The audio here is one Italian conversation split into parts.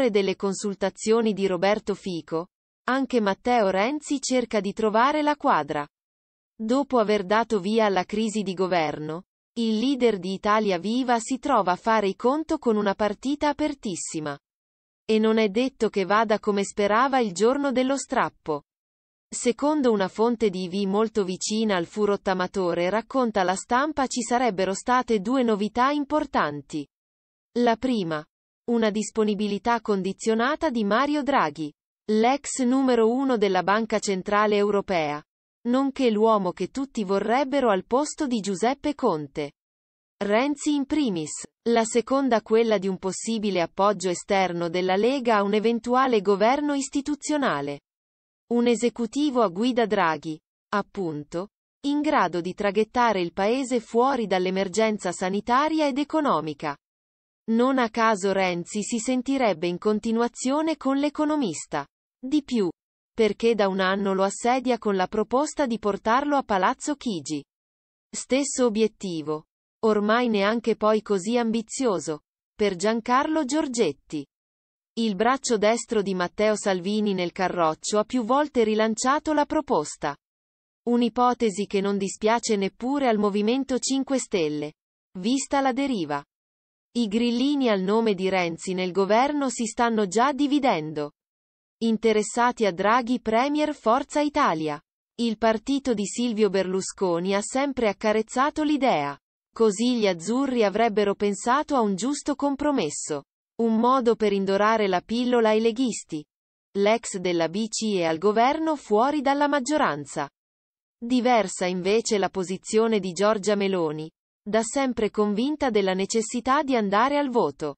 calore delle consultazioni di Roberto Fico, anche Matteo Renzi cerca di trovare la quadra. Dopo aver dato via alla crisi di governo, il leader di Italia Viva si trova a fare i conto con una partita apertissima. E non è detto che vada come sperava il giorno dello strappo. Secondo una fonte di IV molto vicina al furottamatore racconta la stampa ci sarebbero state due novità importanti. La prima, una disponibilità condizionata di Mario Draghi, l'ex numero uno della Banca Centrale Europea, nonché l'uomo che tutti vorrebbero al posto di Giuseppe Conte. Renzi in primis, la seconda quella di un possibile appoggio esterno della Lega a un eventuale governo istituzionale. Un esecutivo a guida Draghi, appunto, in grado di traghettare il paese fuori dall'emergenza sanitaria ed economica. Non a caso Renzi si sentirebbe in continuazione con l'economista. Di più. Perché da un anno lo assedia con la proposta di portarlo a Palazzo Chigi. Stesso obiettivo. Ormai neanche poi così ambizioso. Per Giancarlo Giorgetti. Il braccio destro di Matteo Salvini nel Carroccio ha più volte rilanciato la proposta. Un'ipotesi che non dispiace neppure al Movimento 5 Stelle. Vista la deriva. I grillini al nome di Renzi nel governo si stanno già dividendo. Interessati a Draghi Premier Forza Italia. Il partito di Silvio Berlusconi ha sempre accarezzato l'idea. Così gli azzurri avrebbero pensato a un giusto compromesso. Un modo per indorare la pillola ai leghisti. L'ex della BCE al governo fuori dalla maggioranza. Diversa invece la posizione di Giorgia Meloni, da sempre convinta della necessità di andare al voto.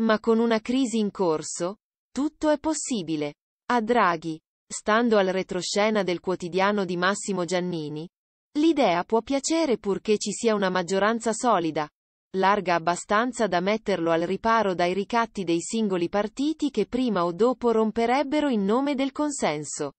Ma con una crisi in corso, tutto è possibile. A Draghi, stando al retroscena del quotidiano di Massimo Giannini, l'idea può piacere purché ci sia una maggioranza solida, larga abbastanza da metterlo al riparo dai ricatti dei singoli partiti che prima o dopo romperebbero in nome del consenso.